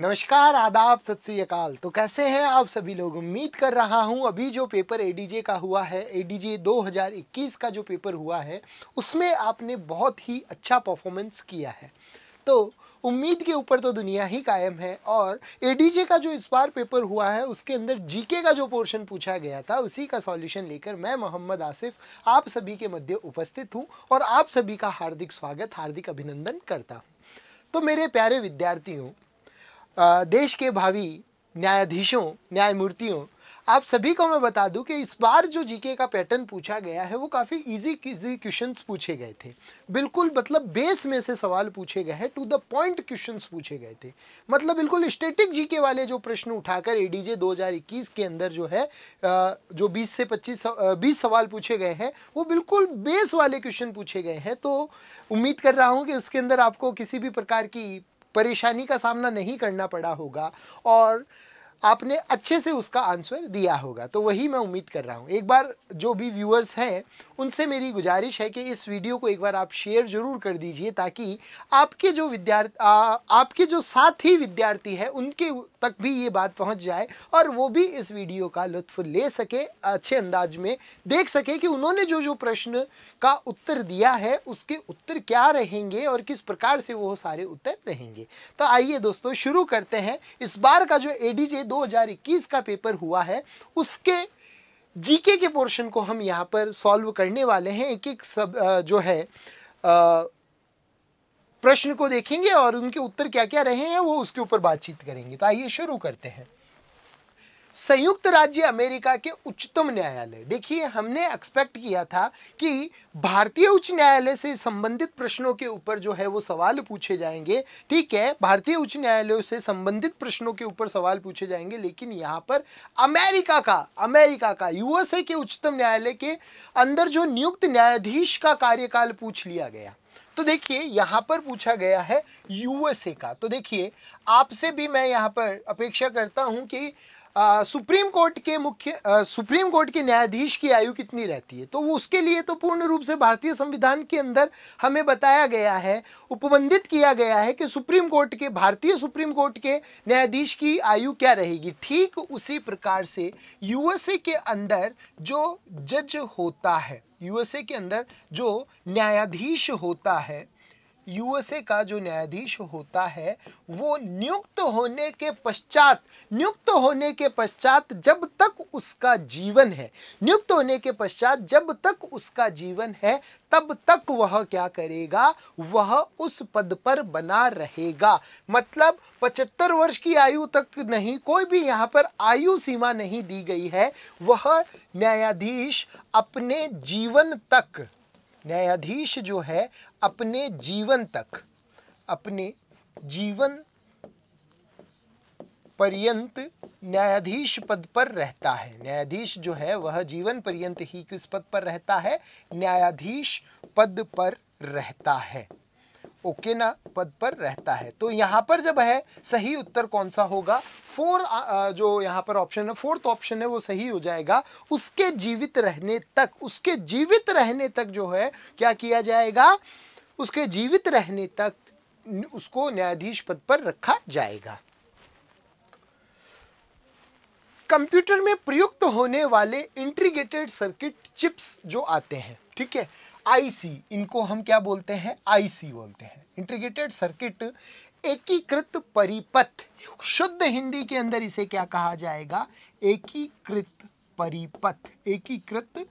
नमस्कार आदाब सत अकाल तो कैसे हैं आप सभी लोग उम्मीद कर रहा हूं अभी जो पेपर एडीजे का हुआ है एडीजे 2021 का जो पेपर हुआ है उसमें आपने बहुत ही अच्छा परफॉर्मेंस किया है तो उम्मीद के ऊपर तो दुनिया ही कायम है और एडीजे का जो इस बार पेपर हुआ है उसके अंदर जीके का जो पोर्शन पूछा गया था उसी का सॉल्यूशन लेकर मैं मोहम्मद आसिफ आप सभी के मध्य उपस्थित हूँ और आप सभी का हार्दिक स्वागत हार्दिक अभिनंदन करता हूँ तो मेरे प्यारे विद्यार्थियों देश के भावी न्यायाधीशों न्यायमूर्तियों आप सभी को मैं बता दूं कि इस बार जो जीके का पैटर्न पूछा गया है वो काफ़ी इजी इजी क्वेश्चंस पूछे गए थे बिल्कुल मतलब बेस में से सवाल पूछे गए हैं टू द पॉइंट क्वेश्चंस पूछे गए थे मतलब बिल्कुल स्टेटिक जीके वाले जो प्रश्न उठाकर एडीजे 2021 के अंदर जो है जो 20 से 25 बीस सवाल पूछे गए हैं वो बिल्कुल बेस वाले क्वेश्चन पूछे गए हैं तो उम्मीद कर रहा हूँ कि उसके अंदर आपको किसी भी प्रकार की परेशानी का सामना नहीं करना पड़ा होगा और आपने अच्छे से उसका आंसर दिया होगा तो वही मैं उम्मीद कर रहा हूँ एक बार जो भी व्यूअर्स हैं उनसे मेरी गुजारिश है कि इस वीडियो को एक बार आप शेयर ज़रूर कर दीजिए ताकि आपके जो विद्यार्थी आपके जो साथी विद्यार्थी है उनके तक भी ये बात पहुँच जाए और वो भी इस वीडियो का लुत्फ ले सके अच्छे अंदाज में देख सके कि उन्होंने जो जो प्रश्न का उत्तर दिया है उसके उत्तर क्या रहेंगे और किस प्रकार से वो सारे उत्तर रहेंगे तो आइए दोस्तों शुरू करते हैं इस बार का जो ए डी 2021 का पेपर हुआ है उसके जीके के पोर्शन को हम यहाँ पर सॉल्व करने वाले हैं एक एक सब जो है प्रश्न को देखेंगे और उनके उत्तर क्या क्या रहे हैं वो उसके ऊपर बातचीत करेंगे तो आइए शुरू करते हैं संयुक्त राज्य अमेरिका के उच्चतम न्यायालय देखिए हमने एक्सपेक्ट किया था कि भारतीय उच्च न्यायालय से संबंधित प्रश्नों के ऊपर जो है वो सवाल पूछे जाएंगे ठीक है भारतीय उच्च न्यायालय से संबंधित प्रश्नों के ऊपर सवाल पूछे जाएंगे लेकिन यहाँ पर अमेरिका का अमेरिका का यूएसए के उच्चतम न्यायालय के अंदर जो नियुक्त न्यायाधीश का कार्यकाल पूछ लिया गया तो देखिए यहाँ पर पूछा गया है यूएसए का तो देखिए आपसे भी मैं यहाँ पर अपेक्षा करता हूँ कि आ, सुप्रीम कोर्ट के मुख्य आ, सुप्रीम कोर्ट के न्यायाधीश की आयु कितनी रहती है तो वो उसके लिए तो पूर्ण रूप से भारतीय संविधान के अंदर हमें बताया गया है उपबंधित किया गया है कि सुप्रीम कोर्ट के भारतीय सुप्रीम कोर्ट के न्यायाधीश की आयु क्या रहेगी ठीक उसी प्रकार से यूएसए के अंदर जो जज होता है यूएसए के अंदर जो न्यायाधीश होता है यूएसए का जो न्यायाधीश होता है वो नियुक्त होने के पश्चात नियुक्त होने के पश्चात जब तक उसका जीवन है नियुक्त होने के पश्चात जब तक उसका जीवन है तब तक वह क्या करेगा वह उस पद पर बना रहेगा मतलब पचहत्तर वर्ष की आयु तक नहीं कोई भी यहाँ पर आयु सीमा नहीं दी गई है वह न्यायाधीश अपने जीवन तक न्यायाधीश जो है अपने जीवन तक अपने जीवन पर्यंत न्यायाधीश पद पर रहता है न्यायाधीश जो है वह जीवन पर्यंत ही किस पद पर रहता है न्यायाधीश पद पर रहता है ओके ना पद पर रहता है तो यहां पर जब है सही उत्तर कौन सा होगा फोर जो यहां पर ऑप्शन है फोर्थ ऑप्शन है वो सही हो जाएगा उसके जीवित रहने तक उसके जीवित रहने तक जो है क्या किया जाएगा उसके जीवित रहने तक उसको न्यायाधीश पद पर रखा जाएगा कंप्यूटर में प्रयुक्त होने वाले इंटीग्रेटेड सर्किट चिप्स जो आते हैं ठीक है आईसी इनको हम क्या बोलते हैं आईसी बोलते हैं इंटीग्रेटेड सर्किट एकीकृत परिपथ शुद्ध हिंदी के अंदर इसे क्या कहा जाएगा एकीकृत परिपथ एकीकृत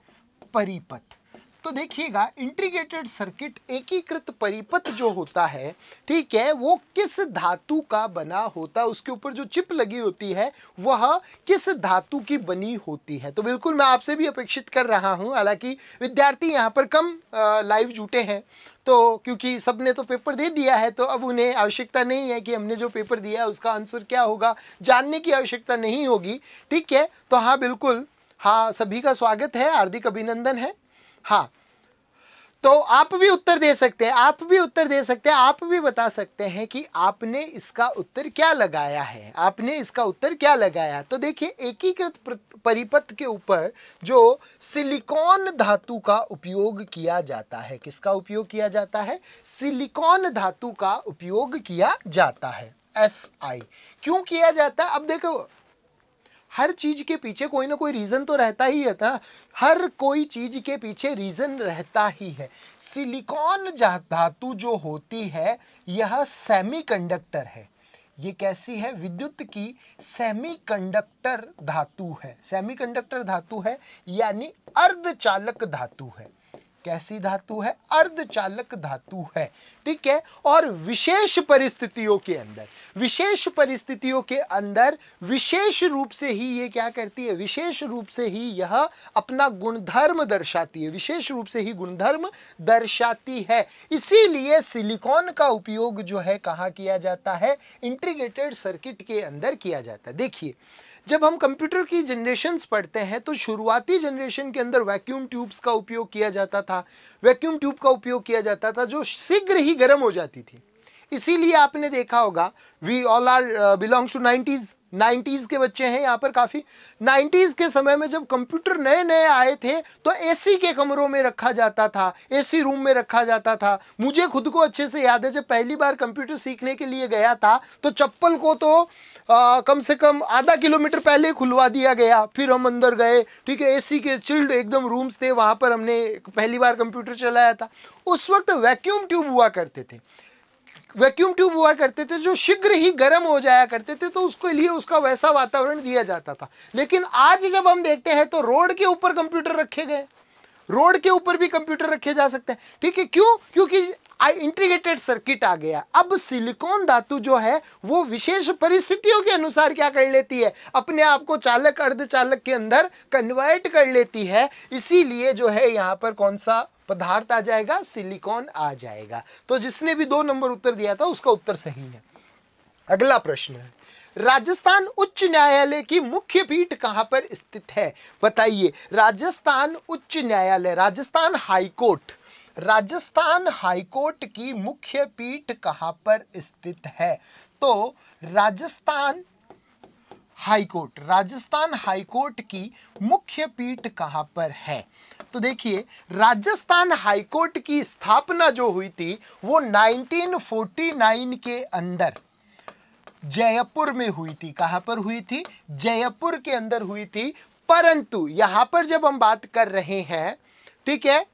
परिपथ तो देखिएगा इंटीग्रेटेड सर्किट एकीकृत परिपथ जो होता है ठीक है वो किस धातु का बना होता है उसके ऊपर जो चिप लगी होती है वह किस धातु की बनी होती है तो बिल्कुल मैं आपसे भी अपेक्षित कर रहा हूँ हालांकि विद्यार्थी यहाँ पर कम लाइव जुटे हैं तो क्योंकि सब ने तो पेपर दे दिया है तो अब उन्हें आवश्यकता नहीं है कि हमने जो पेपर दिया है उसका आंसर क्या होगा जानने की आवश्यकता नहीं होगी ठीक है तो हाँ बिल्कुल हाँ सभी का स्वागत है हार्दिक अभिनंदन है हाँ तो आप भी उत्तर दे सकते हैं आप भी उत्तर दे सकते हैं आप भी बता सकते हैं कि आपने इसका उत्तर क्या लगाया है आपने इसका उत्तर क्या लगाया तो देखिए एकीकृत परिपथ के ऊपर जो सिलिकॉन धातु का उपयोग किया जाता है किसका उपयोग किया जाता है सिलिकॉन धातु का उपयोग किया जाता है एस आई क्यों किया जाता है अब देखो हर चीज़ के पीछे कोई ना कोई रीज़न तो रहता ही है था हर कोई चीज़ के पीछे रीज़न रहता ही है सिलिकॉन धातु जो होती है यह सेमीकंडक्टर है ये कैसी है विद्युत की सेमीकंडक्टर धातु है सेमीकंडक्टर धातु है यानी अर्धचालक धातु है कैसी धातु है अर्धचालक धातु है ठीक है और विशेष परिस्थितियों के अंदर विशेष परिस्थितियों के अंदर विशेष रूप से ही ये क्या करती है विशेष रूप से ही यह अपना गुणधर्म दर्शाती है विशेष रूप से ही गुणधर्म दर्शाती है इसीलिए सिलिकॉन का उपयोग जो है कहाँ किया जाता है इंटीग्रेटेड सर्किट के अंदर किया जाता है देखिए जब हम कंप्यूटर की जनरेशंस पढ़ते हैं तो शुरुआती जनरेशन के अंदर वैक्यूम ट्यूब्स का उपयोग किया जाता था वैक्यूम ट्यूब का उपयोग किया जाता था जो शीघ्र ही गर्म हो जाती थी इसीलिए आपने देखा होगा we all are belongs to nineties nineties के बच्चे हैं यहाँ पर काफ़ी नाइन्टीज़ के समय में जब कंप्यूटर नए नए आए थे तो एसी के कमरों में रखा जाता था एसी रूम में रखा जाता था मुझे खुद को अच्छे से याद है जब पहली बार कंप्यूटर सीखने के लिए गया था तो चप्पल को तो आ, uh, कम से कम आधा किलोमीटर पहले खुलवा दिया गया फिर हम अंदर गए ठीक है एसी के चिल्ड एकदम रूम्स थे वहाँ पर हमने पहली बार कंप्यूटर चलाया था उस वक्त वैक्यूम ट्यूब हुआ करते थे वैक्यूम ट्यूब हुआ करते थे जो शीघ्र ही गर्म हो जाया करते थे तो उसके लिए उसका वैसा वातावरण दिया जाता था लेकिन आज जब हम देखते हैं तो रोड के ऊपर कंप्यूटर रखे गए रोड के ऊपर भी कंप्यूटर रखे जा सकते हैं ठीक है क्यों क्योंकि इंटीग्रेटेड सर्किट आ गया अब सिलिकॉन धातु जो है वो विशेष परिस्थितियों के अनुसार क्या कर लेती है अपने आप को चालक अर्धचालक के अंदर कन्वर्ट कर लेती है इसीलिए जो है यहाँ पर कौन सा पदार्थ आ जाएगा सिलिकॉन आ जाएगा तो जिसने भी दो नंबर उत्तर दिया था उसका उत्तर सही है अगला प्रश्न है राजस्थान उच्च न्यायालय की मुख्य पीठ कहां पर स्थित है बताइए राजस्थान उच्च न्यायालय राजस्थान हाईकोर्ट राजस्थान हाईकोर्ट की मुख्य पीठ कहां पर स्थित है तो राजस्थान हाईकोर्ट राजस्थान हाईकोर्ट की मुख्य पीठ कहां पर है तो देखिए राजस्थान हाईकोर्ट की स्थापना जो हुई थी वो 1949 के अंदर जयपुर में हुई थी कहां पर हुई थी जयपुर के अंदर हुई थी परंतु यहां पर जब हम बात कर रहे हैं ठीक है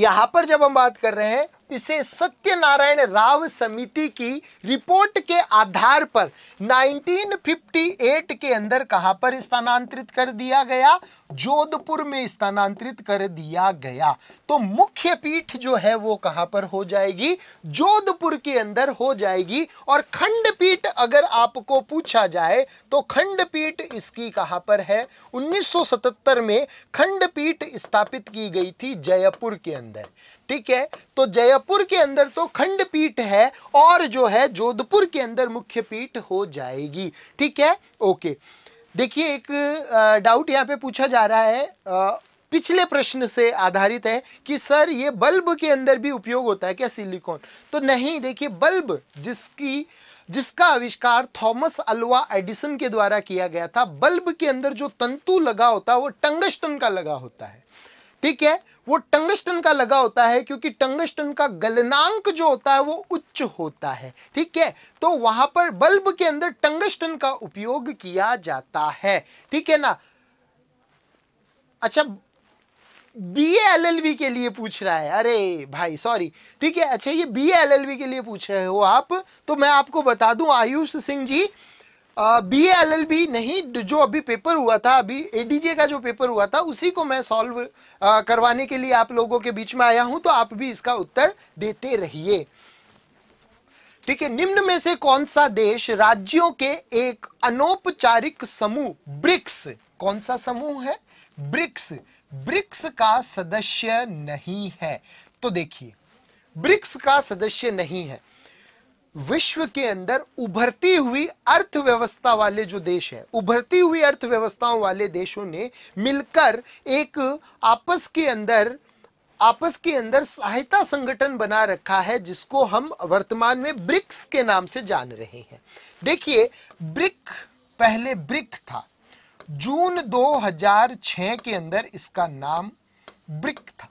यहां पर जब हम बात कर रहे हैं इसे सत्यनारायण राव समिति की रिपोर्ट के आधार पर 1958 के अंदर कहां पर स्थानांतरित कर दिया गया जोधपुर में स्थानांतरित कर दिया गया तो मुख्य पीठ जो है वो कहां पर हो जाएगी जोधपुर के अंदर हो जाएगी और खंडपीठ अगर आपको पूछा जाए तो खंडपीठ इसकी कहां पर है 1977 में खंडपीठ स्थापित की गई थी जयपुर के अंदर ठीक है तो जयपुर के अंदर तो खंड पीठ है और जो है जोधपुर के अंदर मुख्य पीठ हो जाएगी ठीक है ओके देखिए एक डाउट यहाँ पे पूछा जा रहा है आ, पिछले प्रश्न से आधारित है कि सर ये बल्ब के अंदर भी उपयोग होता है क्या सिलिकॉन तो नहीं देखिए बल्ब जिसकी जिसका आविष्कार थॉमस अल्वा एडिसन के द्वारा किया गया था बल्ब के अंदर जो तंतु लगा होता है वो टंगस्टन का लगा होता है ठीक है वो टंगस्टन का लगा होता है क्योंकि टंगस्टन का गलनांक जो होता है वो उच्च होता है ठीक है तो वहां पर बल्ब के अंदर टंगस्टन का उपयोग किया जाता है ठीक है ना अच्छा बी एल एल के लिए पूछ रहा है अरे भाई सॉरी ठीक है अच्छा ये बी एल के लिए पूछ रहे हो आप तो मैं आपको बता दूं Ayush Singh ji B L L B नहीं जो अभी पेपर हुआ था अभी एडीजे का जो पेपर हुआ था उसी को मैं सॉल्व करवाने के लिए आप लोगों के बीच में आया हूं तो आप भी इसका उत्तर देते रहिए ठीक है निम्न में से कौन सा देश राज्यों के एक अनौपचारिक समूह ब्रिक्स कौन सा समूह है ब्रिक्स ब्रिक्स का सदस्य नहीं है तो देखिए ब्रिक्स का सदस्य नहीं है विश्व के अंदर उभरती हुई अर्थव्यवस्था वाले जो देश है उभरती हुई अर्थव्यवस्थाओं वाले देशों ने मिलकर एक आपस के अंदर आपस के अंदर सहायता संगठन बना रखा है जिसको हम वर्तमान में ब्रिक्स के नाम से जान रहे हैं देखिए ब्रिक पहले ब्रिक था जून 2006 के अंदर इसका नाम ब्रिक था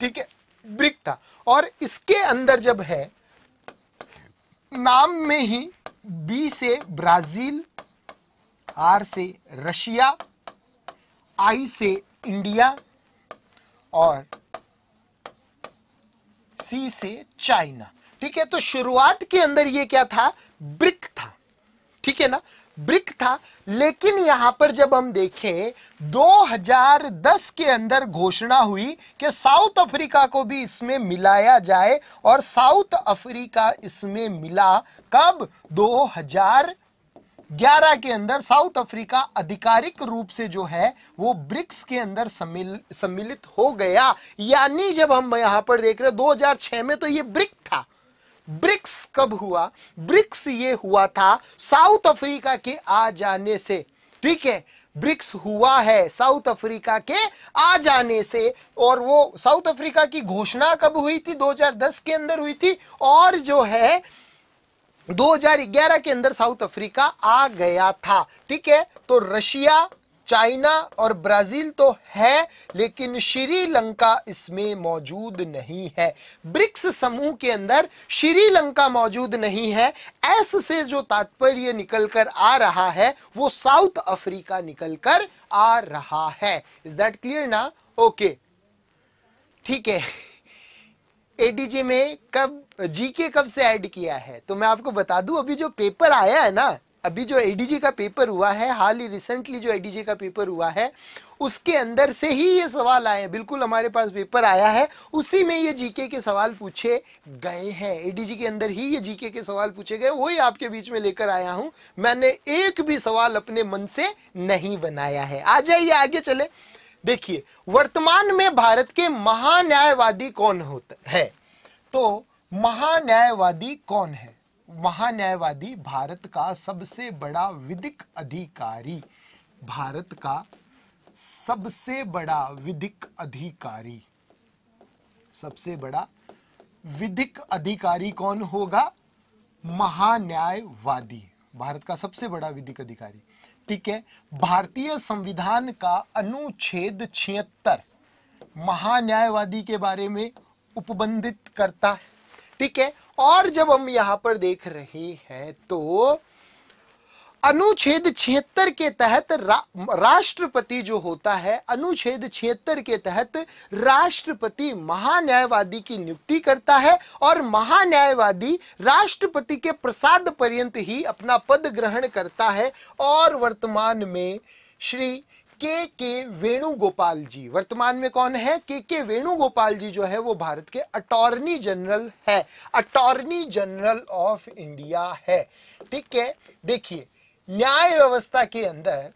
ठीक है ब्रिक था और इसके अंदर जब है नाम में ही बी से ब्राजील आर से रशिया आई से इंडिया और सी से चाइना ठीक है तो शुरुआत के अंदर ये क्या था ब्रिक था ठीक है ना ब्रिक था लेकिन यहां पर जब हम देखें 2010 के अंदर घोषणा हुई कि साउथ अफ्रीका को भी इसमें मिलाया जाए और साउथ अफ्रीका इसमें मिला कब 2000 ग्यारह के अंदर साउथ अफ्रीका आधिकारिक रूप से जो है वो ब्रिक्स के अंदर सम्मिल, सम्मिलित हो गया यानी जब हम यहां पर देख रहे 2006 में तो ये ब्रिक था ब्रिक्स कब हुआ ब्रिक्स ये हुआ था साउथ अफ्रीका के आ जाने से ठीक है ब्रिक्स हुआ है साउथ अफ्रीका के आ जाने से और वो साउथ अफ्रीका की घोषणा कब हुई थी 2010 के अंदर हुई थी और जो है 2011 के अंदर साउथ अफ्रीका आ गया था ठीक है तो रशिया चाइना और ब्राज़ील तो है लेकिन श्रीलंका इसमें मौजूद नहीं है ब्रिक्स समूह के अंदर श्रीलंका मौजूद नहीं है एस से जो तात्पर्य निकलकर आ रहा है वो साउथ अफ्रीका निकल कर आ रहा है इज दैट क्लियर ना ओके ठीक है एडीजी में कब जीके कब से ऐड किया है तो मैं आपको बता दूं अभी जो पेपर आया है ना अभी जो एडीजी का पेपर हुआ है हाल ही रिसेंटली जो एडीजी का पेपर हुआ है उसके अंदर से ही ये सवाल आए बिल्कुल हमारे पास पेपर आया है उसी में ये जीके के सवाल पूछे गए हैं एडीजी के अंदर ही ये जीके के सवाल पूछे गए वही आपके बीच में लेकर आया हूं मैंने एक भी सवाल अपने मन से नहीं बनाया है आ जाइए आगे चले देखिए वर्तमान में भारत के महान्यायवादी कौन होता है तो महान्यायवादी कौन है महान्यायवादी भारत का सबसे बड़ा विधिक अधिकारी भारत का सबसे बड़ा विधिक अधिकारी सबसे बड़ा विधिक अधिकारी कौन होगा महान्यायवादी भारत का सबसे बड़ा विधिक अधिकारी ठीक है भारतीय संविधान का अनुच्छेद छिहत्तर महान्यायवादी के बारे में उपबंधित करता है ठीक है और जब हम यहां पर देख रहे हैं तो अनुच्छेद छिहत्तर के तहत रा, राष्ट्रपति जो होता है अनुच्छेद छिहत्तर के तहत राष्ट्रपति महान्यायवादी की नियुक्ति करता है और महान्यायवादी राष्ट्रपति के प्रसाद पर्यंत ही अपना पद ग्रहण करता है और वर्तमान में श्री के के वेणुगोपाल जी वर्तमान में कौन है के के वेणुगोपाल जी जो है वो भारत के अटॉर्नी जनरल है अटॉर्नी जनरल ऑफ इंडिया है ठीक है देखिए न्याय व्यवस्था के अंदर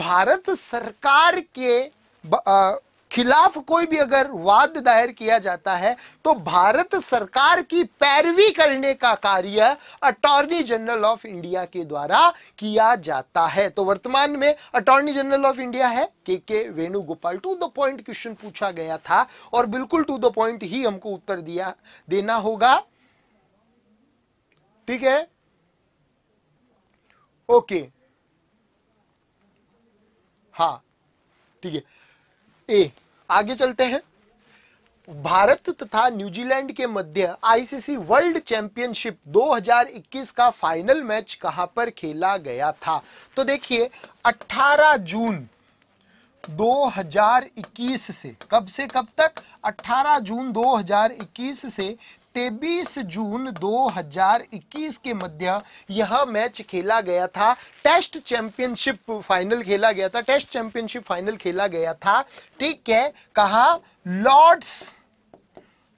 भारत सरकार के खिलाफ कोई भी अगर वाद दायर किया जाता है तो भारत सरकार की पैरवी करने का कार्य अटॉर्नी जनरल ऑफ इंडिया के द्वारा किया जाता है तो वर्तमान में अटॉर्नी जनरल ऑफ इंडिया है K K Venugopal to the point question पूछा गया था और बिल्कुल टू द पॉइंट ही हमको उत्तर दिया देना होगा ठीक है ओके हा ठीक है ए आगे चलते हैं भारत तथा न्यूजीलैंड के मध्य आईसीसी वर्ल्ड चैंपियनशिप 2021 का फाइनल मैच कहां पर खेला गया था तो देखिए 18 जून 2021 से कब से कब तक 18 जून 2021 से तेबीस जून 2021 के मध्य यह मैच खेला गया था टेस्ट चैंपियनशिप फाइनल खेला गया था टेस्ट चैंपियनशिप फाइनल खेला गया था ठीक है कहा लॉर्ड्स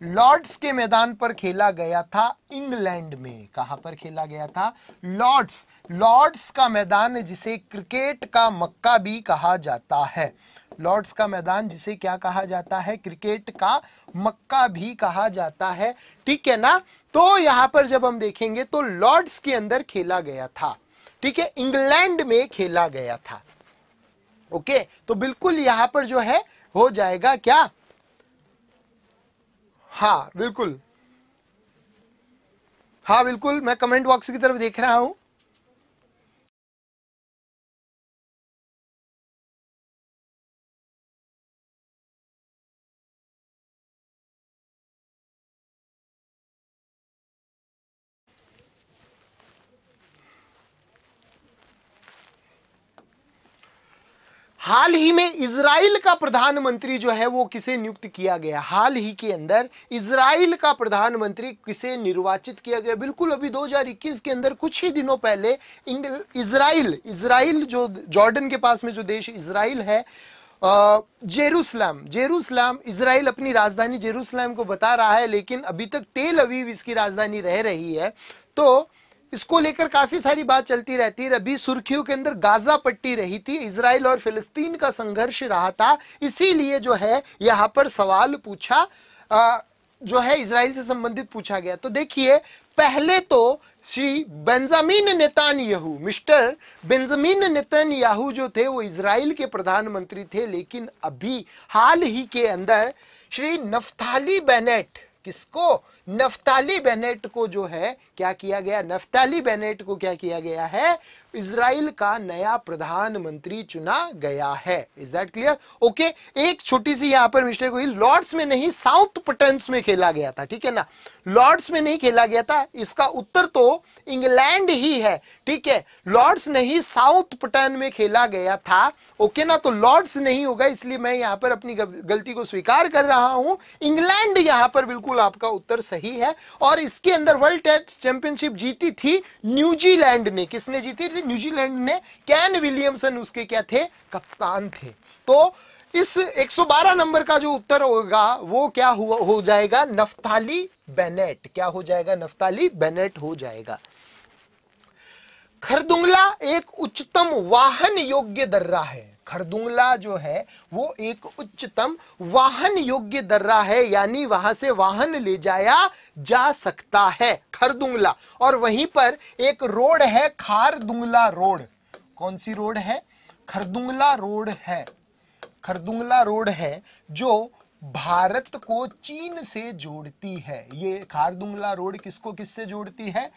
लॉर्ड्स के मैदान पर खेला गया था इंग्लैंड में कहां पर खेला गया था लॉर्ड्स लॉर्ड्स का मैदान जिसे क्रिकेट का मक्का भी कहा जाता है लॉर्ड्स का मैदान जिसे क्या कहा जाता है क्रिकेट का मक्का भी कहा जाता है ठीक है ना तो यहां पर जब हम देखेंगे तो लॉर्ड्स के अंदर खेला गया था ठीक है इंग्लैंड में खेला गया था ओके तो बिल्कुल यहां पर जो है हो जाएगा क्या हाँ बिल्कुल हाँ बिल्कुल मैं कमेंट बॉक्स की तरफ देख रहा हूं हाल ही में इसराइल का प्रधानमंत्री जो है वो किसे नियुक्त किया गया हाल ही के अंदर इसराइल का प्रधानमंत्री किसे निर्वाचित किया गया बिल्कुल अभी 2021 के अंदर कुछ ही दिनों पहले इसराइल इसराइल जो जॉर्डन के पास में जो देश इसराइल है जेरूसलम जेरूसलम इसराइल अपनी राजधानी जेरूसलम को बता रहा है लेकिन अभी तक तेल अवीव इसकी राजधानी रह रही है तो इसको लेकर काफी सारी बात चलती रहती है अभी सुर्खियों के अंदर गाजा पट्टी रही थी इसराइल और फिलिस्तीन का संघर्ष रहा था इसीलिए जो है यहाँ पर सवाल पूछा आ, जो है इसराइल से संबंधित पूछा गया तो देखिए पहले तो Shri Benjamin Netanyahu mister Benjamin Netanyahu जो थे वो इसराइल के प्रधानमंत्री थे लेकिन अभी हाल ही के अंदर श्री नफ्थाली बेनेट किसको नफ्ताली बेनेट को जो है क्या किया गया नफ्ताली बेनेट को क्या किया गया है इसराइल का नया प्रधानमंत्री चुना गया है इज दैट क्लियर ओके एक छोटी सी यहां पर मिस्टेक हुई लॉर्ड्स में नहीं साउथ पटन्स में खेला गया था ठीक है ना लॉर्ड्स में नहीं खेला गया था इसका उत्तर तो इंग्लैंड ही है ठीक है लॉर्ड्स नहीं साउथ पटन में खेला गया था ओके ना तो लॉर्ड्स नहीं होगा इसलिए मैं यहां पर अपनी गलती को स्वीकार कर रहा हूं इंग्लैंड यहां पर बिल्कुल आपका उत्तर सही है और इसके अंदर वर्ल्ड टेस्ट चैंपियनशिप जीती थी न्यूजीलैंड ने किसने जीती थे न्यूजीलैंड ने कैन विलियमसन उसके क्या थे कप्तान थे तो इस 112 नंबर का जो उत्तर होगा वो क्या हुआ हो जाएगा नफ्ताली बेनेट क्या हो जाएगा नफ्ताली बेनेट हो जाएगा खरदुंगला एक उच्चतम वाहन योग्य दर्रा है खरदुंगला जो है वो एक उच्चतम वाहन योग्य दर्रा है यानी वहां से वाहन ले जाया जा सकता है खरदुंगला और वहीं पर एक रोड है खारदुंगला रोड कौन सी रोड है खरदुंगला रोड है खरदुंगला रोड है जो भारत को चीन से जोड़ती है ये खारदुंगला रोड किसको किससे जोड़ती है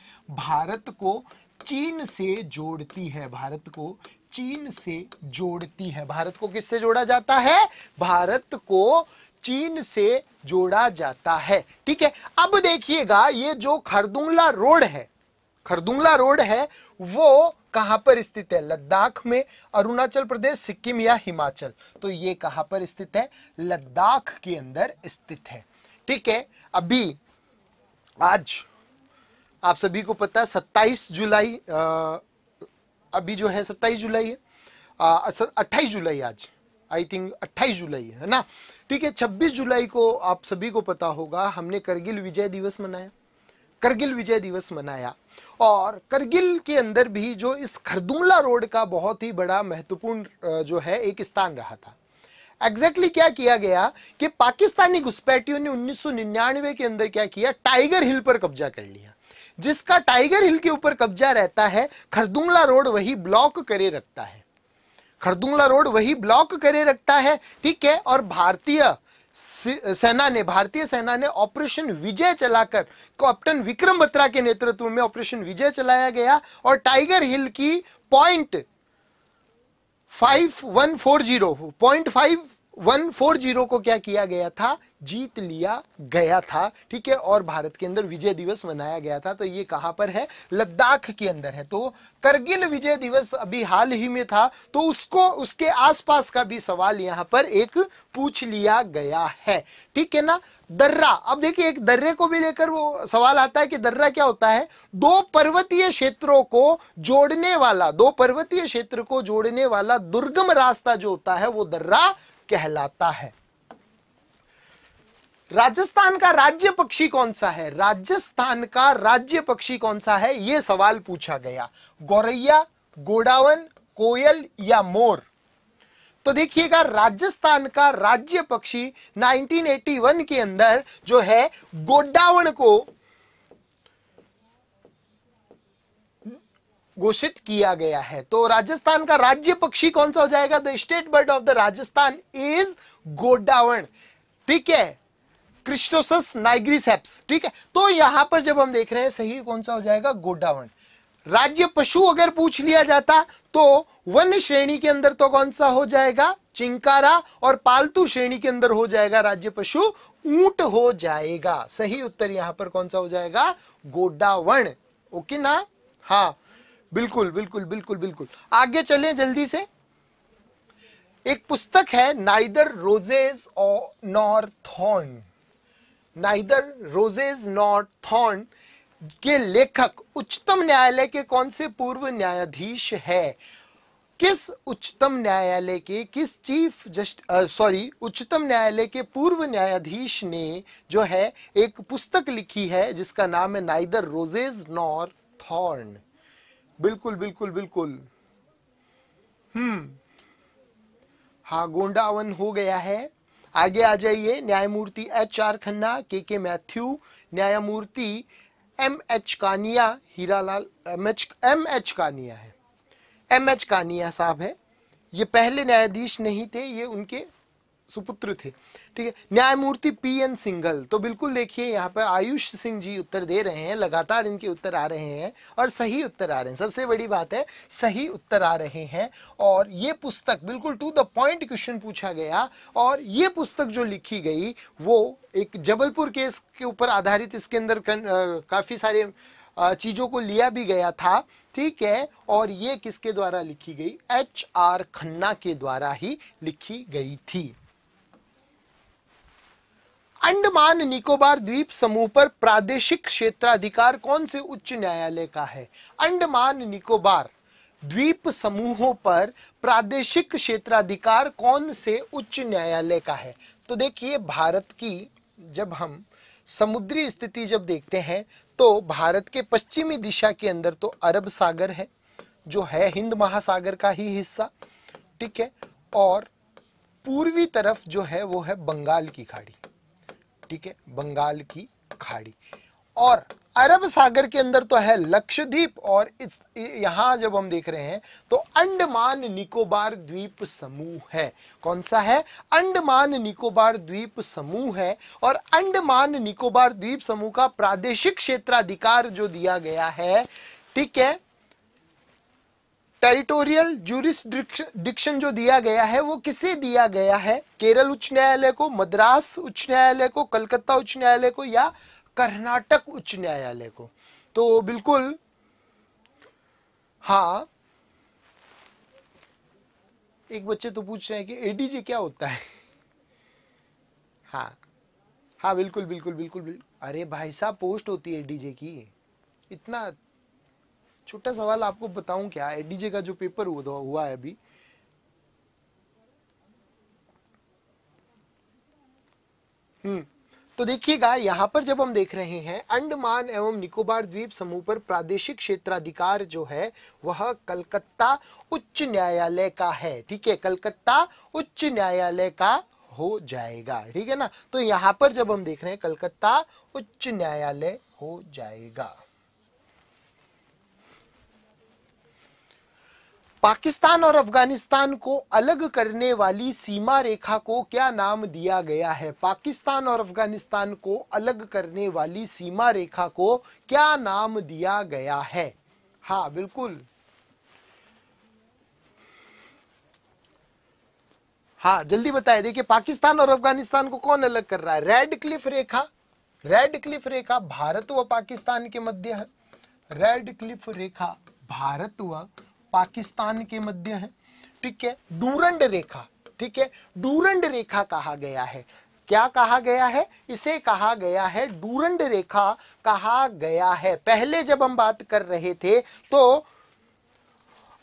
भारत को चीन से जोड़ती है भारत को चीन से जोड़ती है भारत को किससे जोड़ा जाता है भारत को चीन से जोड़ा जाता है ठीक है अब देखिएगा ये जो खरदुंगला रोड है खरदुंगला रोड है वो कहां पर स्थित है लद्दाख में अरुणाचल प्रदेश सिक्किम या हिमाचल तो ये कहां पर स्थित है लद्दाख के अंदर स्थित है ठीक है अभी आज आप सभी को पता है सत्ताईस जुलाई आ, अभी जो है सत्ताईस जुलाई है अट्ठाईस जुलाई आज आई थिंक अट्ठाईस जुलाई है ना ठीक है छब्बीस जुलाई को आप सभी को पता होगा हमने करगिल विजय दिवस मनाया करगिल विजय दिवस मनाया और करगिल के अंदर भी जो इस खरदुमला रोड का बहुत ही बड़ा महत्वपूर्ण जो है एक स्थान रहा था एग्जैक्टली exactly क्या किया गया कि पाकिस्तानी घुसपैठियों ने 1999 के अंदर क्या किया टाइगर हिल पर कब्जा कर लिया जिसका टाइगर हिल के ऊपर कब्जा रहता है खरदुंगला रोड वही ब्लॉक करे रखता है खरदुंगला रोड वही ब्लॉक करे रखता है ठीक है और भारतीय सेना ने भारतीय सेना ने ऑपरेशन विजय चलाकर कैप्टन विक्रम बत्रा के नेतृत्व में ऑपरेशन विजय चलाया गया और टाइगर हिल की point five one four zero point five 140 को क्या किया गया था जीत लिया गया था ठीक है और भारत के अंदर विजय दिवस मनाया गया था तो ये कहां पर है लद्दाख के अंदर है तो करगिल विजय दिवस अभी हाल ही में था तो उसको उसके आसपास का भी सवाल यहां पर एक पूछ लिया गया है ठीक है ना दर्रा अब देखिए एक दर्रे को भी लेकर वो सवाल आता है कि दर्रा क्या होता है दो पर्वतीय क्षेत्रों को जोड़ने वाला दो पर्वतीय क्षेत्र को जोड़ने वाला दुर्गम रास्ता जो होता है वो दर्रा कहलाता है राजस्थान का राज्य पक्षी कौन सा है राजस्थान का राज्य पक्षी कौन सा है यह सवाल पूछा गया गौरैया गोडावन कोयल या मोर तो देखिएगा राजस्थान का राज्य पक्षी 1981 के अंदर जो है गोडावन को घोषित किया गया है तो राजस्थान का राज्य पक्षी कौन सा हो जाएगा the state bird of the Rajasthan is Godawan ठीक है क्रिस्टोसस नाइग्रिसेप्स ठीक है तो यहां पर जब हम देख रहे हैं सही कौन सा हो जाएगा गोडावण राज्य पशु अगर पूछ लिया जाता तो वन्य श्रेणी के अंदर तो कौन सा हो जाएगा चिंकारा और पालतू श्रेणी के अंदर हो जाएगा राज्य पशु ऊंट हो जाएगा सही उत्तर यहां पर कौन सा हो जाएगा गोडावण ओके ना हाँ बिल्कुल बिल्कुल बिल्कुल बिल्कुल आगे चलें जल्दी से एक पुस्तक है नाइदर रोजेज और nor thorn neither roses nor thorn के लेखक उच्चतम न्यायालय के कौन से पूर्व न्यायाधीश है किस उच्चतम न्यायालय के किस चीफ जस्ट सॉरी उच्चतम न्यायालय के पूर्व न्यायाधीश ने जो है एक पुस्तक लिखी है जिसका नाम है नाइदर रोजेज नॉर थॉर्न बिल्कुल बिल्कुल बिल्कुल हम्म हाँ गोंडावन हो गया है आगे आ जाइए न्यायमूर्ति एच आर खन्ना के के मैथ्यू न्यायमूर्ति M H Kania Hiralal M H M H Kania है एम एच कानिया साहब है ये पहले न्यायाधीश नहीं थे ये उनके सुपुत्र थे ठीक है न्यायमूर्ति पी एन सिंगल तो बिल्कुल देखिए यहाँ पर आयुष सिंह जी उत्तर दे रहे हैं लगातार इनके उत्तर आ रहे हैं और सही उत्तर आ रहे हैं सबसे बड़ी बात है सही उत्तर आ रहे हैं और ये पुस्तक बिल्कुल टू द पॉइंट क्वेश्चन पूछा गया और ये पुस्तक जो लिखी गई वो एक जबलपुर केस के ऊपर आधारित इसके अंदर काफ़ी सारे चीज़ों को लिया भी गया था ठीक है और ये किसके द्वारा लिखी गई एच आर खन्ना के द्वारा ही लिखी गई थी अंडमान निकोबार द्वीप समूह पर प्रादेशिक क्षेत्राधिकार कौन से उच्च न्यायालय का है अंडमान निकोबार द्वीप समूहों पर प्रादेशिक क्षेत्राधिकार कौन से उच्च न्यायालय का है तो देखिए भारत की जब हम समुद्री स्थिति जब देखते हैं तो भारत के पश्चिमी दिशा के अंदर तो अरब सागर है जो है हिंद महासागर का ही हिस्सा ठीक है और पूर्वी तरफ जो है वो है बंगाल की खाड़ी ठीक है बंगाल की खाड़ी और अरब सागर के अंदर तो है लक्षद्वीप और इस यहां जब हम देख रहे हैं तो अंडमान निकोबार द्वीप समूह है कौन सा है अंडमान निकोबार द्वीप समूह है और अंडमान निकोबार द्वीप समूह का प्रादेशिक क्षेत्राधिकार जो दिया गया है ठीक है टेरिटोरियल जुरिस्डिक्शन जो दिया गया है वो किसे दिया गया है केरल उच्च न्यायालय को मद्रास उच्च न्यायालय को कलकत्ता उच्च न्यायालय को या कर्नाटक उच्च न्यायालय को तो बिल्कुल हाँ एक बच्चे तो पूछ रहे हैं कि एडीजी क्या होता है हाँ हाँ बिल्कुल बिल्कुल बिल्कुल बिल्कुल अरे भाई साहब पोस्ट होती है एडीजे की इतना छोटा सवाल आपको बताऊं क्या एडीजे का जो पेपर हुआ है अभी हम्म तो देखिएगा यहाँ पर जब हम देख रहे हैं अंडमान एवं निकोबार द्वीप समूह पर प्रादेशिक क्षेत्राधिकार जो है वह कलकत्ता उच्च न्यायालय का है ठीक है कलकत्ता उच्च न्यायालय का हो जाएगा ठीक है ना तो यहाँ पर जब हम देख रहे हैं कलकत्ता उच्च न्यायालय हो जाएगा पाकिस्तान और अफगानिस्तान को अलग करने वाली सीमा रेखा को क्या नाम दिया गया है पाकिस्तान और अफगानिस्तान को अलग करने वाली सीमा रेखा को क्या नाम दिया गया है हाँ बिल्कुल हाँ जल्दी बताए देखिए पाकिस्तान और अफगानिस्तान को कौन अलग कर रहा है रेड क्लिफ रेखा रेड क्लिफ रेखा भारत व पाकिस्तान के मध्य है रेड क्लिफ रेखा भारत व पाकिस्तान के मध्य है ठीक है डूरंड रेखा ठीक है डूरंड रेखा कहा गया है क्या कहा गया है इसे कहा गया है डूरंड रेखा कहा गया है पहले जब हम बात कर रहे थे तो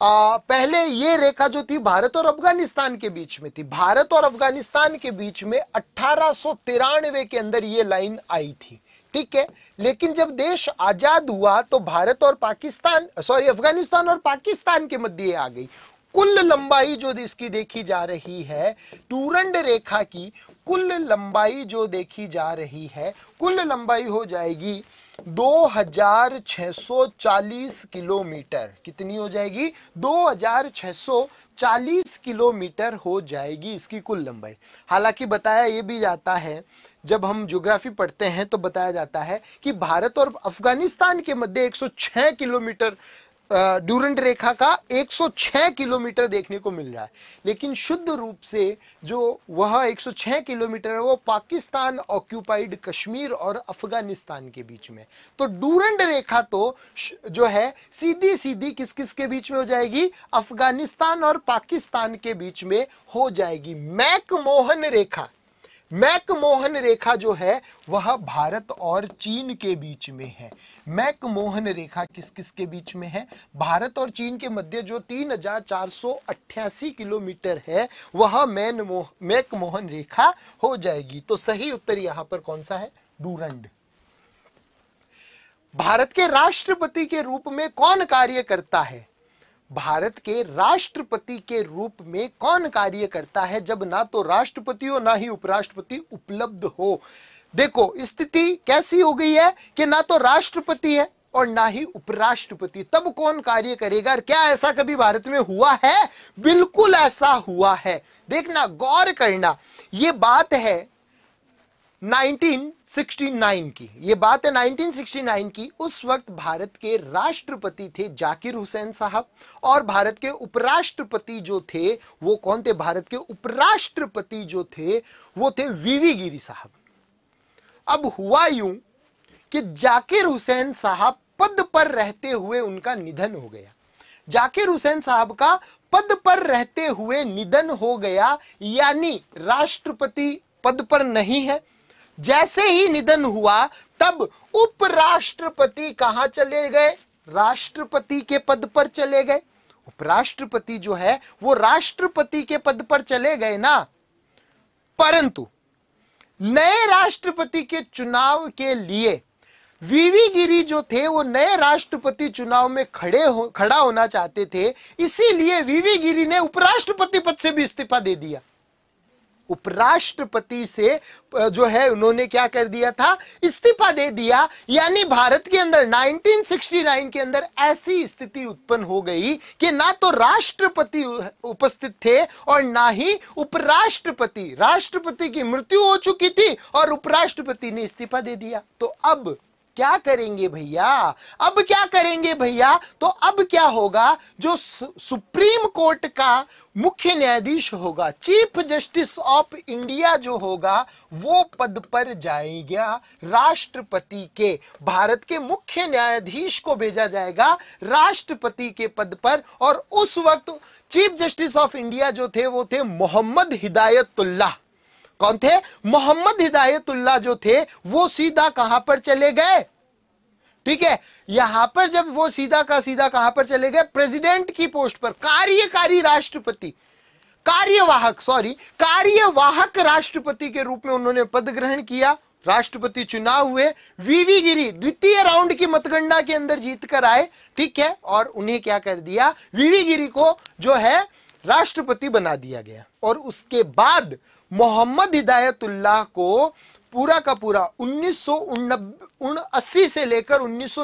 आ, पहले ये रेखा जो थी भारत और अफगानिस्तान के बीच में थी भारत और अफगानिस्तान के बीच में अठारह के अंदर ये लाइन आई थी ठीक है लेकिन जब देश आजाद हुआ तो भारत और पाकिस्तान सॉरी अफगानिस्तान और पाकिस्तान के मध्य आ गई कुल लंबाई जो इसकी देखी जा रही है टूरंड रेखा की कुल लंबाई जो देखी जा रही है कुल लंबाई हो जाएगी 2640 किलोमीटर कितनी हो जाएगी 2640 किलोमीटर हो जाएगी इसकी कुल लंबाई हालांकि बताया ये भी जाता है जब हम ज्योग्राफी पढ़ते हैं तो बताया जाता है कि भारत और अफगानिस्तान के मध्य 106 किलोमीटर ड्यूरेंट रेखा का 106 किलोमीटर देखने को मिल रहा है लेकिन शुद्ध रूप से जो वह 106 किलोमीटर है वो पाकिस्तान ऑक्यूपाइड कश्मीर और अफगानिस्तान के बीच में तो डूरेंट रेखा तो जो है सीधी सीधी किस किस के बीच में हो जाएगी अफगानिस्तान और पाकिस्तान के बीच में हो जाएगी मैक मोहन रेखा मैकमोहन रेखा जो है वह भारत और चीन के बीच में है मैकमोहन रेखा किस किस के बीच में है भारत और चीन के मध्य जो अट्ठासी किलोमीटर है वह मैन मैकमोहन रेखा हो जाएगी तो सही उत्तर यहां पर कौन सा है डूरंड भारत के राष्ट्रपति के रूप में कौन कार्य करता है भारत के राष्ट्रपति के रूप में कौन कार्य करता है जब ना तो राष्ट्रपति हो ना ही उपराष्ट्रपति उपलब्ध हो देखो स्थिति कैसी हो गई है कि ना तो राष्ट्रपति है और ना ही उपराष्ट्रपति तब कौन कार्य करेगा और क्या ऐसा कभी भारत में हुआ है बिल्कुल ऐसा हुआ है देखना गौर करना ये बात है 1969 की ये बात है 1969 की उस वक्त भारत के राष्ट्रपति थे जाकिर हुसैन साहब और भारत के उपराष्ट्रपति जो थे वो कौन थे भारत के उपराष्ट्रपति जो थे वो थे वीवी गिरी साहब अब हुआ यूं कि जाकिर हुसैन साहब पद पर रहते हुए उनका निधन हो गया जाकिर हुसैन साहब का पद पर रहते हुए निधन हो गया यानी राष्ट्रपति पद पर नहीं है जैसे ही निधन हुआ तब उपराष्ट्रपति कहा चले गए राष्ट्रपति के पद पर चले गए उपराष्ट्रपति जो है वो राष्ट्रपति के पद पर चले गए ना परंतु नए राष्ट्रपति के चुनाव के लिए वीवी गिरी जो थे वो नए राष्ट्रपति चुनाव में खड़े हो खड़ा होना चाहते थे इसीलिए वीवी गिरी ने उपराष्ट्रपति पद से भी इस्तीफा दे दिया उपराष्ट्रपति से जो है उन्होंने क्या कर दिया था इस्तीफा दे दिया यानी भारत के अंदर 1969 के अंदर ऐसी स्थिति उत्पन्न हो गई कि ना तो राष्ट्रपति उपस्थित थे और ना ही उपराष्ट्रपति राष्ट्रपति की मृत्यु हो चुकी थी और उपराष्ट्रपति ने इस्तीफा दे दिया तो अब क्या करेंगे भैया अब क्या करेंगे भैया तो अब क्या होगा जो सुप्रीम कोर्ट का मुख्य न्यायाधीश होगा चीफ जस्टिस ऑफ इंडिया जो होगा वो पद पर जाएगा राष्ट्रपति के भारत के मुख्य न्यायाधीश को भेजा जाएगा राष्ट्रपति के पद पर और उस वक्त चीफ जस्टिस ऑफ इंडिया जो थे वो थे मोहम्मद हिदायतुल्लाह कौन थे मोहम्मद हिदायतुल्ला जो थे वो सीधा कहां पर चले गए ठीक है यहां पर जब वो सीधा का सीधा कहां पर चले गए प्रेसिडेंट की पोस्ट पर कार्यकारी राष्ट्रपति कार्यवाहक सॉरी कार्यवाहक राष्ट्रपति के रूप में उन्होंने पद ग्रहण किया राष्ट्रपति चुनाव हुए वीवी गिरी द्वितीय राउंड की मतगणना के अंदर जीत कर आए ठीक है और उन्हें क्या कर दिया वीवी गिरी को जो है राष्ट्रपति बना दिया गया और उसके बाद मोहम्मद हिदायतुल्लाह को पूरा का पूरा उन्नीस से लेकर उन्नीस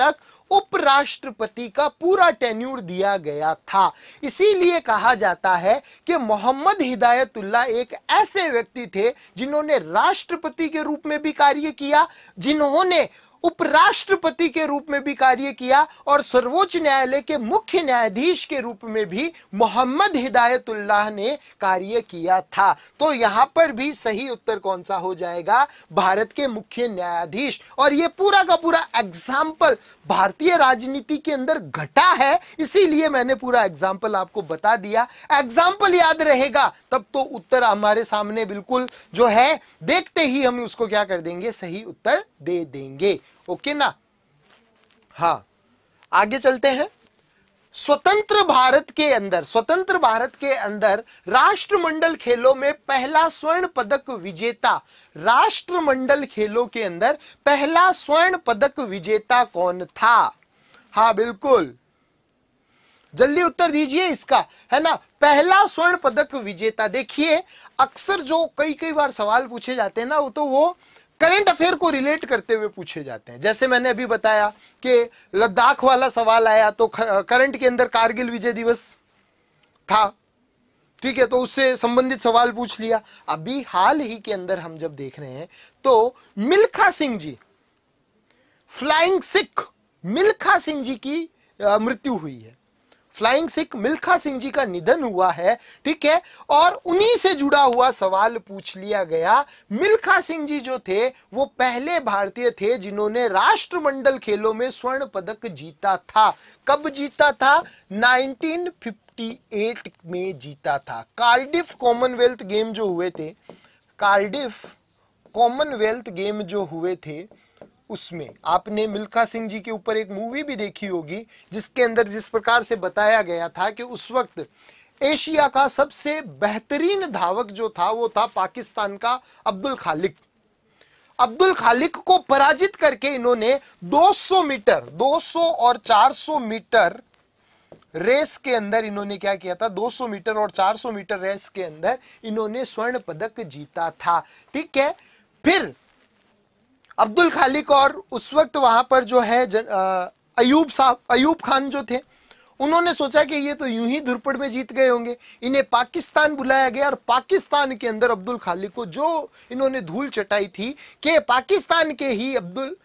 तक उपराष्ट्रपति का पूरा टेन्यूर दिया गया था इसीलिए कहा जाता है कि मोहम्मद हिदायतुल्ला एक ऐसे व्यक्ति थे जिन्होंने राष्ट्रपति के रूप में भी कार्य किया जिन्होंने उपराष्ट्रपति के रूप में भी कार्य किया और सर्वोच्च न्यायालय के मुख्य न्यायाधीश के रूप में भी मोहम्मद हिदायतुल्लाह ने कार्य किया था तो यहां पर भी सही उत्तर कौन सा हो जाएगा भारत के मुख्य न्यायाधीश और यह पूरा का पूरा एग्जाम्पल भारतीय राजनीति के अंदर घटा है इसीलिए मैंने पूरा एग्जाम्पल आपको बता दिया एग्जाम्पल याद रहेगा तब तो उत्तर हमारे सामने बिल्कुल जो है देखते ही हम उसको क्या कर देंगे सही उत्तर दे देंगे ओके ना हाँ आगे चलते हैं स्वतंत्र भारत के अंदर स्वतंत्र भारत के अंदर राष्ट्रमंडल खेलों में पहला स्वर्ण पदक विजेता राष्ट्रमंडल खेलों के अंदर पहला स्वर्ण पदक विजेता कौन था हाँ बिल्कुल जल्दी उत्तर दीजिए इसका है ना पहला स्वर्ण पदक विजेता देखिए अक्सर जो कई कई बार सवाल पूछे जाते हैं ना वो तो वो करंट अफेयर को रिलेट करते हुए पूछे जाते हैं जैसे मैंने अभी बताया कि लद्दाख वाला सवाल आया तो करंट के अंदर कारगिल विजय दिवस था ठीक है तो उससे संबंधित सवाल पूछ लिया अभी हाल ही के अंदर हम जब देख रहे हैं तो मिल्खा सिंह जी फ्लाइंग सिख मिल्खा सिंह जी की मृत्यु हुई है फ्लाइंग सिख मिल्खा सिंह जी का निधन हुआ है ठीक है और उन्हीं से जुड़ा हुआ सवाल पूछ लिया गया मिल्खा सिंह जी जो थे वो पहले भारतीय थे जिन्होंने राष्ट्रमंडल खेलों में स्वर्ण पदक जीता था कब जीता था 1958 में जीता था कार्डिफ कॉमनवेल्थ गेम जो हुए थे कार्डिफ कॉमनवेल्थ गेम जो हुए थे उसमें आपने मिल्खा सिंह जी के ऊपर एक मूवी भी देखी होगी जिसके अंदर जिस प्रकार से बताया गया था कि उस वक्त एशिया का सबसे बेहतरीन धावक जो था वो था पाकिस्तान का अब्दुल खालिक अब्दुल खालिक को पराजित करके इन्होंने 200 मीटर 200 और 400 मीटर रेस के अंदर इन्होंने क्या किया था 200 मीटर और 400 मीटर रेस के अंदर इन्होंने स्वर्ण पदक जीता था ठीक है फिर अब्दुल खालिक और उस वक्त वहाँ पर जो है अयूब साहब अयूब खान जो थे उन्होंने सोचा कि ये तो यूं ही धुरपड़ में जीत गए होंगे इन्हें पाकिस्तान बुलाया गया और पाकिस्तान के अंदर अब्दुल खालिक को जो इन्होंने धूल चटाई थी कि पाकिस्तान के ही अब्दुल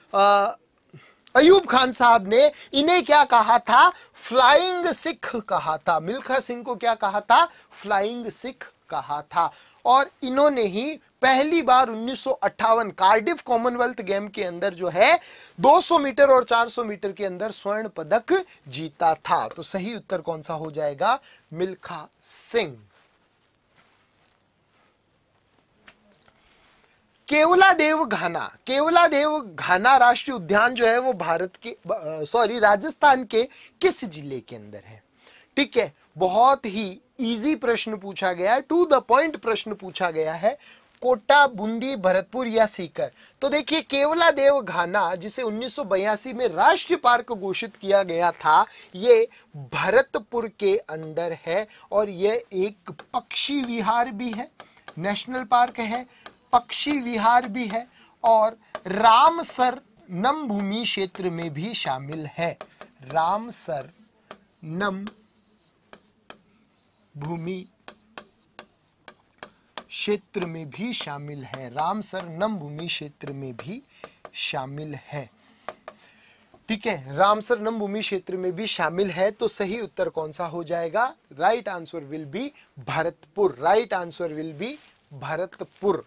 अयूब खान साहब ने इन्हें क्या कहा था फ्लाइंग सिख कहा था मिल्खा सिंह को क्या कहा था फ्लाइंग सिख कहा था और इन्होंने ही पहली बार उन्नीस कार्डिफ कॉमनवेल्थ गेम के अंदर जो है 200 मीटर और 400 मीटर के अंदर स्वर्ण पदक जीता था तो सही उत्तर कौन सा हो जाएगा मिल्खा सिंह केवला देव घाना केवला देव घाना राष्ट्रीय उद्यान जो है वो भारत के सॉरी राजस्थान के किस जिले के अंदर है ठीक है बहुत ही इजी प्रश्न पूछा गया है टू द पॉइंट प्रश्न पूछा गया है कोटा बूंदी भरतपुर या सीकर तो देखिए केवला देव घाना जिसे उन्नीस में राष्ट्रीय पार्क घोषित किया गया था ये भरतपुर के अंदर है और यह एक पक्षी विहार भी है नेशनल पार्क है पक्षी विहार भी है और रामसर नम भूमि क्षेत्र में भी शामिल है रामसर नम भूमि क्षेत्र में भी शामिल है रामसर नमभूमि क्षेत्र में भी शामिल है ठीक है रामसर नमभूमि क्षेत्र में भी शामिल है तो सही उत्तर कौन सा हो जाएगा right answer will be Bharatpur right answer will be Bharatpur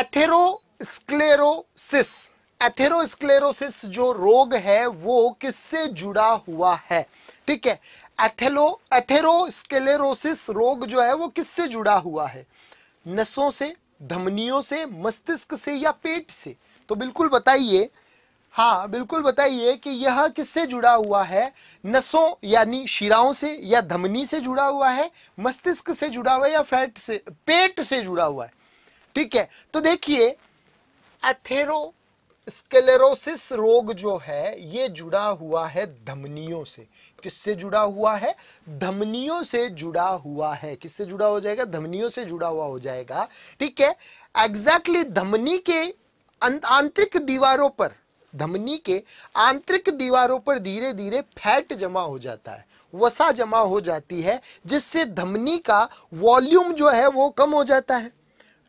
atherosclerosis atherosclerosis जो रोग है वो किससे जुड़ा हुआ है ठीक है एथेलो एथेरोस्केलेरोसिस रोग जो है वो किससे जुड़ा हुआ है नसों से धमनियों से मस्तिष्क से या पेट से तो बिल्कुल बताइए हाँ बिल्कुल बताइए कि यह किससे जुड़ा हुआ है नसों यानी शिराओं से या धमनी से जुड़ा हुआ है मस्तिष्क से जुड़ा हुआ है या फैट से पेट से जुड़ा हुआ है ठीक है तो देखिए एथेरोस्केलेरोसिस स्केलेरोसिस रोग जो है ये जुड़ा हुआ है धमनियों से किससे जुड़ा हुआ है धमनियों से जुड़ा हुआ है किससे जुड़ा हो जाएगा धमनियों से जुड़ा हुआ हो जाएगा ठीक है एग्जैक्टली exactly धमनी के आंतरिक दीवारों पर धमनी के आंतरिक दीवारों पर धीरे धीरे फैट जमा हो जाता है वसा जमा हो जाती है जिससे धमनी का वॉल्यूम जो है वो कम हो जाता है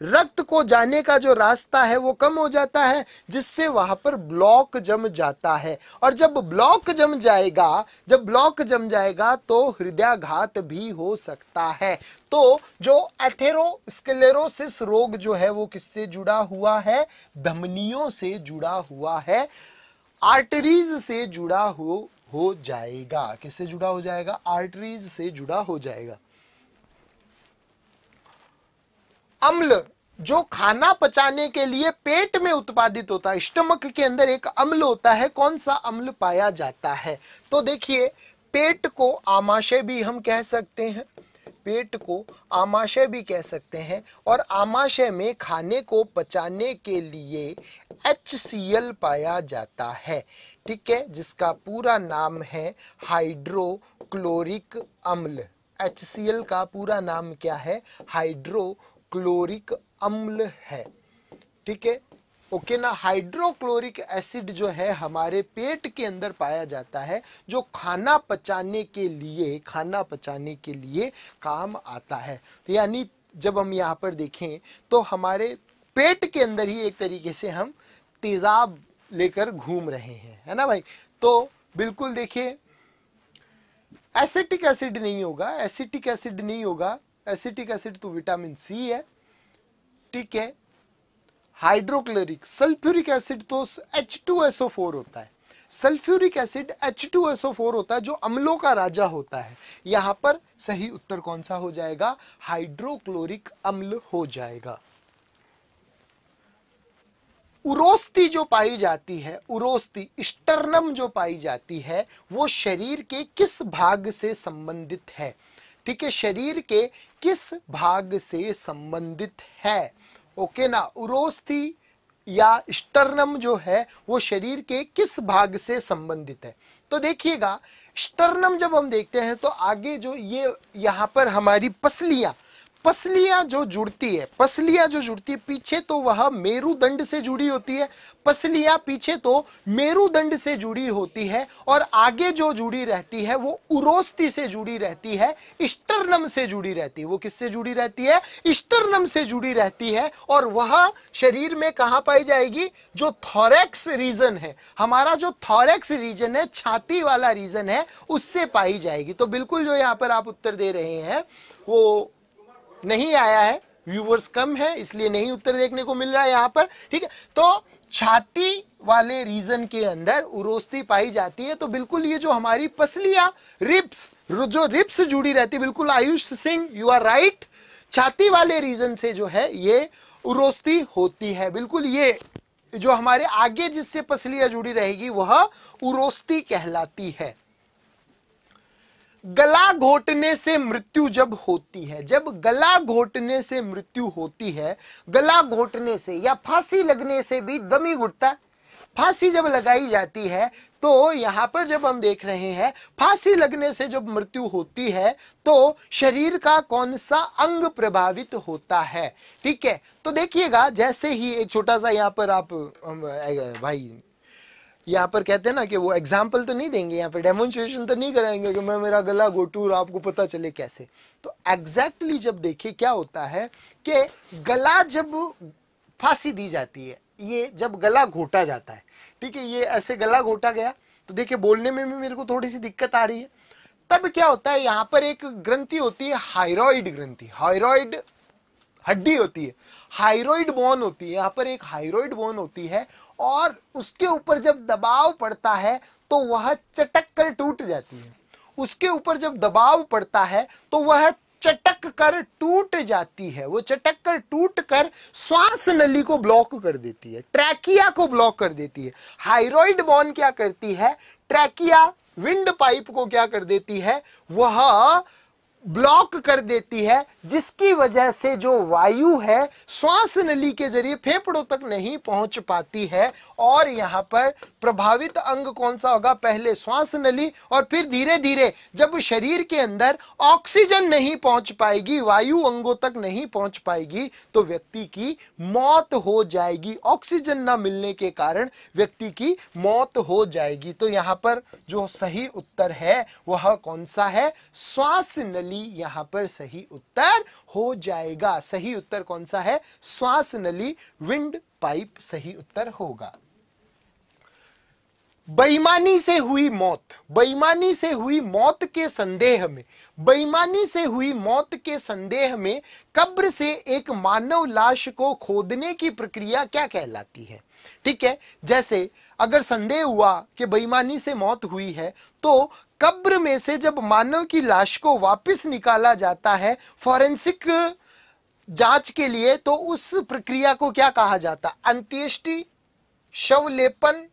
रक्त को जाने का जो रास्ता है वो कम हो जाता है जिससे वहां पर ब्लॉक जम जाता है और जब ब्लॉक जम जाएगा जब ब्लॉक जम जाएगा तो हृदयाघात भी हो सकता है तो जो एथेरोस्क्लेरोसिस रोग जो है वो किससे जुड़ा हुआ है धमनियों से जुड़ा हुआ है आर्टरीज से जुड़ा हो हो जाएगा किससे जुड़ा हो जाएगा आर्टरीज से जुड़ा हो जाएगा अम्ल जो खाना पचाने के लिए पेट में उत्पादित होता है स्टमक के अंदर एक अम्ल होता है कौन सा अम्ल पाया जाता है तो देखिए पेट को आमाशय भी हम कह सकते हैं पेट को आमाशय भी कह सकते हैं और आमाशय में खाने को पचाने के लिए एच पाया जाता है ठीक है जिसका पूरा नाम है हाइड्रोक्लोरिक अम्ल एच का पूरा नाम क्या है हाइड्रो क्लोरिक अम्ल है ठीक है ओके ना हाइड्रोक्लोरिक एसिड जो है हमारे पेट के अंदर पाया जाता है जो खाना पचाने के लिए खाना पचाने के लिए काम आता है तो यानी जब हम यहाँ पर देखें तो हमारे पेट के अंदर ही एक तरीके से हम तेजाब लेकर घूम रहे हैं है ना भाई तो बिल्कुल देखिए एसिटिक एसिड नहीं होगा एसिटिक एसिड नहीं होगा एसिटिक एसिड तो विटामिन सी है ठीक है हाइड्रोक्लोरिक सल्फ्यूरिक एसिड तो H2SO4 होता है सल्फ्यूरिक एसिड H2SO4 होता है जो अम्लों का राजा होता है यहां पर सही उत्तर कौन सा हो जाएगा हाइड्रोक्लोरिक अम्ल हो जाएगा उरोस्ती जो पाई जाती है उरोस्ती स्टर्नम जो पाई जाती है वो शरीर के किस भाग से संबंधित है ठीक है शरीर के किस भाग से संबंधित है ओके ना उरोस्थी या स्टर्नम जो है वो शरीर के किस भाग से संबंधित है तो देखिएगा स्टर्नम जब हम देखते हैं तो आगे जो ये यहाँ पर हमारी पसलियां पसलियां जो जुड़ती है पसलियां जो जुड़ती है पीछे तो वह मेरुदंड से जुड़ी होती है पसलियां पीछे तो मेरुदंड से जुड़ी होती है और आगे जो जुड़ी रहती है वो उरोस्ती से जुड़ी रहती है इस्टर्नम से जुड़ी रहती है वो किससे जुड़ी रहती है इस्टर्नम से जुड़ी रहती है और वह शरीर में कहाँ पाई जाएगी जो थॉरेक्स रीजन है हमारा जो थॉरेक्स रीजन है छाती वाला रीजन है उससे पाई जाएगी तो बिल्कुल जो यहाँ पर आप उत्तर दे रहे हैं वो नहीं आया है व्यूवर्स कम है इसलिए नहीं उत्तर देखने को मिल रहा है यहाँ पर ठीक है तो छाती वाले रीजन के अंदर उरोस्ती पाई जाती है तो बिल्कुल ये जो हमारी पसलियां रिप्स जो रिप्स जुड़ी रहती है बिल्कुल Ayush Singh you are right छाती वाले रीजन से जो है ये उरोस्ती होती है बिल्कुल ये जो हमारे आगे जिससे पसलियां जुड़ी रहेगी वह उरोस्ती कहलाती है गला घोटने से मृत्यु जब होती है जब गला घोटने से मृत्यु होती है गला घोटने से या फांसी लगने से भी दमी घुटता फांसी जब लगाई जाती है तो यहाँ पर जब हम देख रहे हैं फांसी लगने से जब मृत्यु होती है तो शरीर का कौन सा अंग प्रभावित होता है ठीक है तो देखिएगा जैसे ही एक छोटा सा यहाँ पर आप भाई यहाँ पर कहते हैं ना कि वो एग्जाम्पल तो नहीं देंगे यहाँ पे डेमोन्स्ट्रेशन तो नहीं कराएंगे कि मैं मेरा गला घोटू और आपको पता चले कैसे तो एग्जैक्टली exactly जब देखिए क्या होता है कि गला जब फांसी दी जाती है ये जब गला घोटा जाता है ठीक है ये ऐसे गला घोटा गया तो देखिए बोलने में भी मेरे को थोड़ी सी दिक्कत आ रही है तब क्या होता है यहाँ पर एक ग्रंथि होती है हाइरोइड ग्रंथि हाइरोइड हड्डी होती है हाइरोइड बोन होती है यहाँ पर एक हाइरोइड बोन होती है और उसके ऊपर जब दबाव पड़ता है तो वह चटक कर टूट जाती है उसके ऊपर जब दबाव पड़ता है तो वह चटक कर टूट जाती है वो चटक कर टूट कर श्वास नली को ब्लॉक कर देती है ट्रैकिया को ब्लॉक कर देती है हाइरोइड बॉन क्या करती है ट्रैकिया विंड पाइप को क्या कर देती है वह ब्लॉक कर देती है जिसकी वजह से जो वायु है श्वास नली के जरिए फेफड़ों तक नहीं पहुंच पाती है और यहाँ पर प्रभावित अंग कौन सा होगा पहले श्वास नली और फिर धीरे धीरे जब शरीर के अंदर ऑक्सीजन नहीं पहुंच पाएगी वायु अंगों तक नहीं पहुंच पाएगी तो व्यक्ति की मौत हो जाएगी ऑक्सीजन ना मिलने के कारण व्यक्ति की मौत हो जाएगी तो यहाँ पर जो सही उत्तर है वह कौन सा है श्वास नली नली यहां पर सही उत्तर हो जाएगा सही उत्तर कौन सा है श्वास नली विंड पाइप सही उत्तर होगा बेईमानी से हुई मौत बेईमानी से हुई मौत के संदेह में बेईमानी से हुई मौत के संदेह में कब्र से एक मानव लाश को खोदने की प्रक्रिया क्या कहलाती है ठीक है जैसे अगर संदेह हुआ कि बेईमानी से मौत हुई है तो कब्र में से जब मानव की लाश को वापस निकाला जाता है फॉरेंसिक जांच के लिए तो उस प्रक्रिया को क्या कहा जाता अंत्येष्टि शव लेपन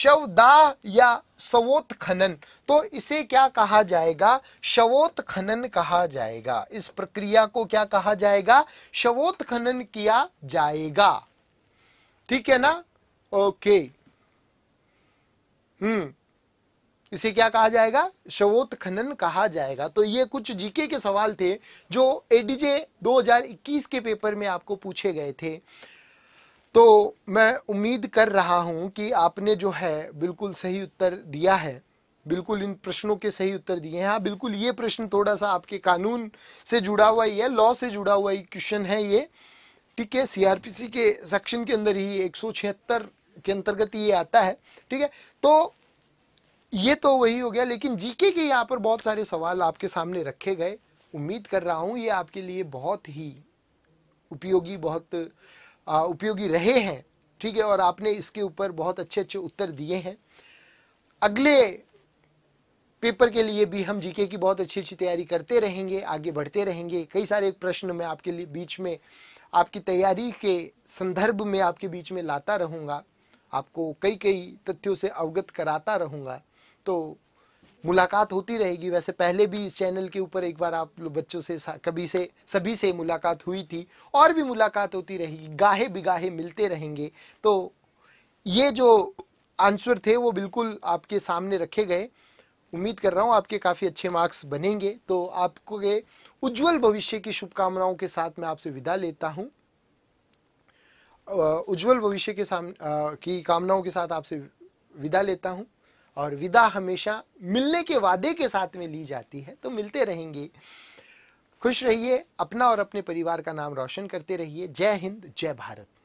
शव दाह या शवोत खनन तो इसे क्या कहा जाएगा शवोत खनन कहा जाएगा इस प्रक्रिया को क्या कहा जाएगा शवोत खनन किया जाएगा ठीक है ना ओके हम्म इसे क्या कहा जाएगा शवोत खनन कहा जाएगा तो ये कुछ जीके के सवाल थे जो एडीजे 2021 के पेपर में आपको पूछे गए थे तो मैं उम्मीद कर रहा हूं कि आपने जो है बिल्कुल सही उत्तर दिया है बिल्कुल इन प्रश्नों के सही उत्तर दिए हैं हाँ बिल्कुल ये प्रश्न थोड़ा सा आपके कानून से जुड़ा हुआ ही है लॉ से जुड़ा हुआ ही क्वेश्चन है ये ठीक है सीआरपीसी के सेक्शन के अंदर ही एक के अंतर्गत ये आता है ठीक है तो ये तो वही हो गया लेकिन जीके के यहाँ पर बहुत सारे सवाल आपके सामने रखे गए उम्मीद कर रहा हूँ ये आपके लिए बहुत ही उपयोगी बहुत उपयोगी रहे हैं ठीक है और आपने इसके ऊपर बहुत अच्छे अच्छे उत्तर दिए हैं अगले पेपर के लिए भी हम जीके की बहुत अच्छी अच्छी तैयारी करते रहेंगे आगे बढ़ते रहेंगे कई सारे प्रश्न मैं आपके लिए बीच में आपकी तैयारी के संदर्भ में आपके बीच में लाता रहूँगा आपको कई कई तथ्यों से अवगत कराता रहूँगा तो मुलाकात होती रहेगी वैसे पहले भी इस चैनल के ऊपर एक बार आप बच्चों से कभी से सभी से मुलाकात हुई थी और भी मुलाकात होती रहेगी गाहे बिगाहे मिलते रहेंगे तो ये जो आंसर थे वो बिल्कुल आपके सामने रखे गए उम्मीद कर रहा हूँ आपके काफ़ी अच्छे मार्क्स बनेंगे तो आपको ये उज्जवल भविष्य की शुभकामनाओं के साथ मैं आपसे विदा लेता हूँ उज्जवल भविष्य के सामने की कामनाओं के साथ आपसे विदा लेता हूँ और विदा हमेशा मिलने के वादे के साथ में ली जाती है तो मिलते रहेंगे खुश रहिए अपना और अपने परिवार का नाम रोशन करते रहिए जय हिंद जय भारत